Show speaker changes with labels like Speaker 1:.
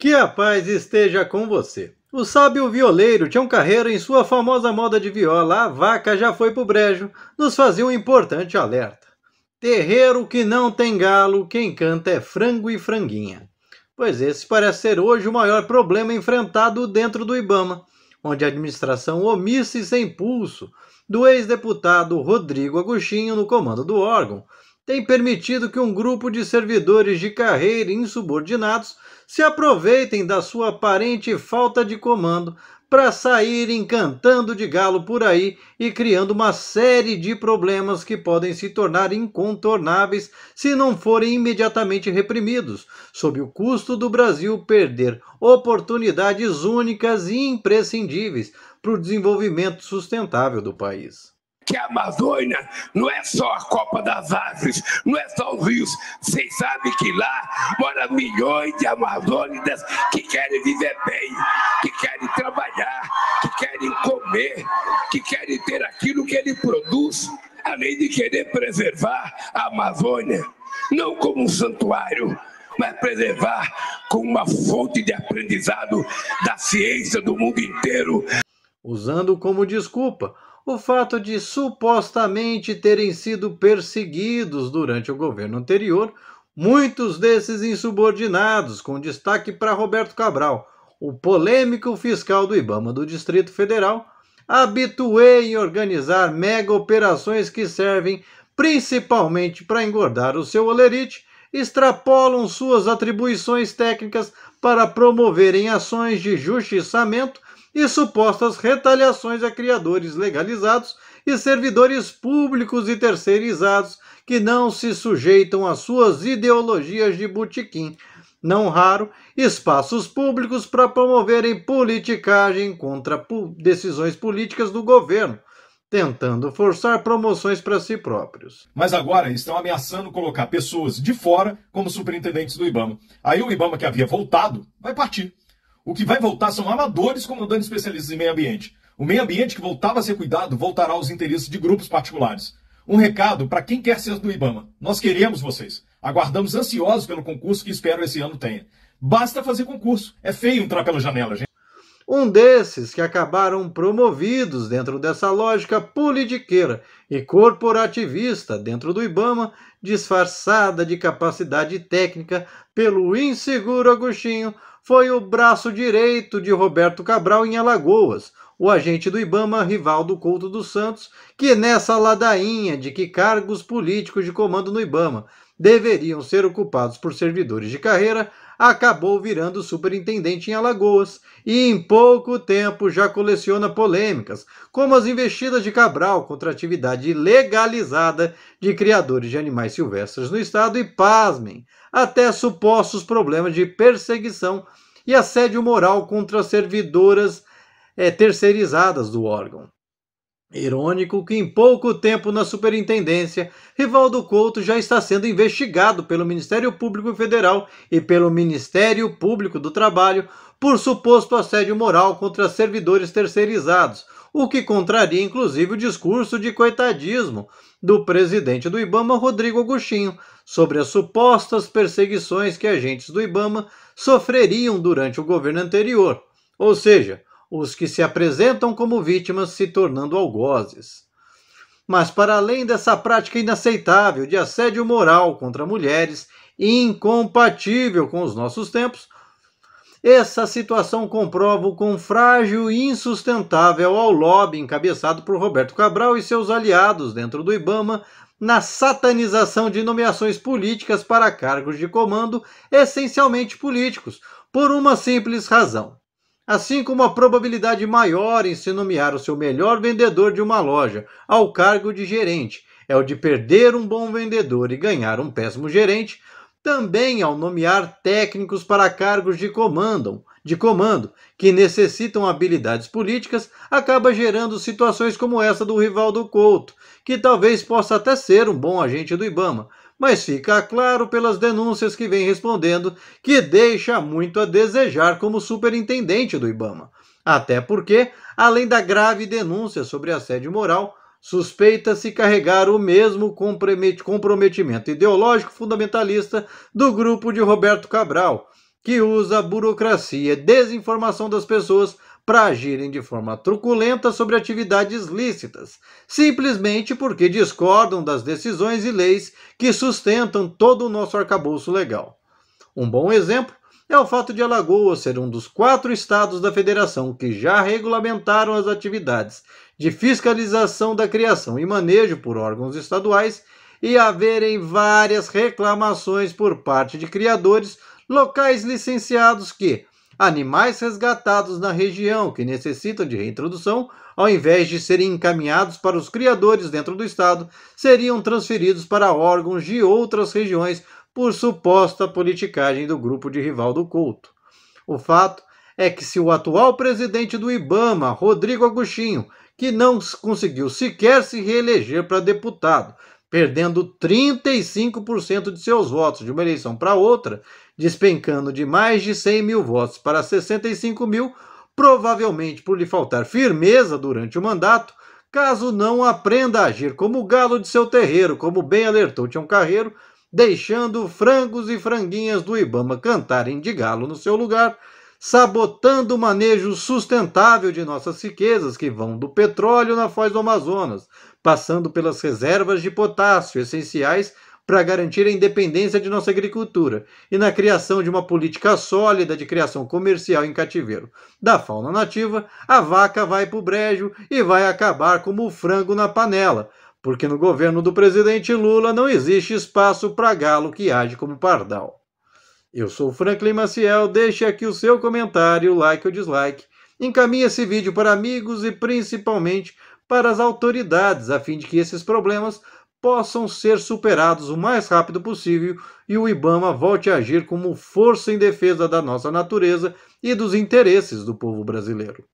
Speaker 1: Que a paz esteja com você. O sábio violeiro Tião Carreira, em sua famosa moda de viola A Vaca Já Foi Pro Brejo, nos fazia um importante alerta. Terreiro que não tem galo, quem canta é frango e franguinha. Pois esse parece ser hoje o maior problema enfrentado dentro do Ibama, onde a administração omissa e sem pulso do ex-deputado Rodrigo Agostinho no comando do órgão tem permitido que um grupo de servidores de carreira insubordinados se aproveitem da sua aparente falta de comando para saírem cantando de galo por aí e criando uma série de problemas que podem se tornar incontornáveis se não forem imediatamente reprimidos, sob o custo do Brasil perder oportunidades únicas e imprescindíveis para o desenvolvimento sustentável do país que a Amazônia não é só a Copa das Árvores, não é só os rios. Vocês sabem que lá moram milhões de amazônidas que querem viver bem, que querem trabalhar, que querem comer, que querem ter aquilo que ele produz, além de querer preservar a Amazônia, não como um santuário, mas preservar como uma fonte de aprendizado da ciência do mundo inteiro. Usando como desculpa o fato de supostamente terem sido perseguidos durante o governo anterior, muitos desses insubordinados, com destaque para Roberto Cabral, o polêmico fiscal do Ibama do Distrito Federal, habituei em organizar mega operações que servem principalmente para engordar o seu olerite, extrapolam suas atribuições técnicas para promoverem ações de justiçamento e supostas retaliações a criadores legalizados e servidores públicos e terceirizados que não se sujeitam às suas ideologias de botequim. Não raro, espaços públicos para promoverem politicagem contra decisões políticas do governo, tentando forçar promoções para si próprios. Mas agora estão ameaçando colocar pessoas de fora como superintendentes do Ibama. Aí o Ibama que havia voltado vai partir. O que vai voltar são amadores comandando especialistas em meio ambiente. O meio ambiente que voltava a ser cuidado voltará aos interesses de grupos particulares. Um recado para quem quer ser do IBAMA. Nós queremos vocês. Aguardamos ansiosos pelo concurso que espero esse ano tenha. Basta fazer concurso. É feio entrar pela janela, gente. Um desses que acabaram promovidos dentro dessa lógica politiqueira e corporativista dentro do Ibama, disfarçada de capacidade técnica pelo inseguro Agostinho, foi o braço direito de Roberto Cabral em Alagoas, o agente do Ibama, rival do Couto dos Santos, que nessa ladainha de que cargos políticos de comando no Ibama deveriam ser ocupados por servidores de carreira, acabou virando superintendente em Alagoas e em pouco tempo já coleciona polêmicas, como as investidas de Cabral contra a atividade legalizada de criadores de animais silvestres no estado e, pasmem, até supostos problemas de perseguição e assédio moral contra servidoras é, terceirizadas do órgão. Irônico que em pouco tempo na superintendência, Rivaldo Couto já está sendo investigado pelo Ministério Público Federal e pelo Ministério Público do Trabalho por suposto assédio moral contra servidores terceirizados, o que contraria inclusive o discurso de coitadismo do presidente do Ibama, Rodrigo Agostinho, sobre as supostas perseguições que agentes do Ibama sofreriam durante o governo anterior. Ou seja, os que se apresentam como vítimas se tornando algozes. Mas, para além dessa prática inaceitável de assédio moral contra mulheres, incompatível com os nossos tempos, essa situação comprova o quão frágil e insustentável ao é lobby encabeçado por Roberto Cabral e seus aliados dentro do Ibama na satanização de nomeações políticas para cargos de comando essencialmente políticos, por uma simples razão assim como a probabilidade maior em se nomear o seu melhor vendedor de uma loja ao cargo de gerente é o de perder um bom vendedor e ganhar um péssimo gerente, também ao nomear técnicos para cargos de comando, de comando, que necessitam habilidades políticas, acaba gerando situações como essa do rival do Couto, que talvez possa até ser um bom agente do Ibama, mas fica claro pelas denúncias que vem respondendo que deixa muito a desejar como superintendente do Ibama. Até porque, além da grave denúncia sobre assédio moral, suspeita-se carregar o mesmo comprometimento ideológico fundamentalista do grupo de Roberto Cabral, que usa a burocracia e desinformação das pessoas para agirem de forma truculenta sobre atividades lícitas, simplesmente porque discordam das decisões e leis que sustentam todo o nosso arcabouço legal. Um bom exemplo é o fato de Alagoas ser um dos quatro estados da federação que já regulamentaram as atividades de fiscalização da criação e manejo por órgãos estaduais e haverem várias reclamações por parte de criadores locais licenciados que, animais resgatados na região que necessitam de reintrodução, ao invés de serem encaminhados para os criadores dentro do estado, seriam transferidos para órgãos de outras regiões por suposta politicagem do grupo de rival do culto. O fato é que se o atual presidente do Ibama, Rodrigo Agostinho, que não conseguiu sequer se reeleger para deputado, perdendo 35% de seus votos de uma eleição para outra, despencando de mais de 100 mil votos para 65 mil, provavelmente por lhe faltar firmeza durante o mandato, caso não aprenda a agir como o galo de seu terreiro, como bem alertou Tião Carreiro, deixando frangos e franguinhas do Ibama cantarem de galo no seu lugar, sabotando o manejo sustentável de nossas riquezas, que vão do petróleo na foz do Amazonas, passando pelas reservas de potássio essenciais para garantir a independência de nossa agricultura e na criação de uma política sólida de criação comercial em cativeiro da fauna nativa, a vaca vai para o brejo e vai acabar como o frango na panela, porque no governo do presidente Lula não existe espaço para galo que age como pardal. Eu sou Franklin Maciel, deixe aqui o seu comentário, like ou dislike. Encaminhe esse vídeo para amigos e principalmente para as autoridades, a fim de que esses problemas possam ser superados o mais rápido possível e o Ibama volte a agir como força em defesa da nossa natureza e dos interesses do povo brasileiro.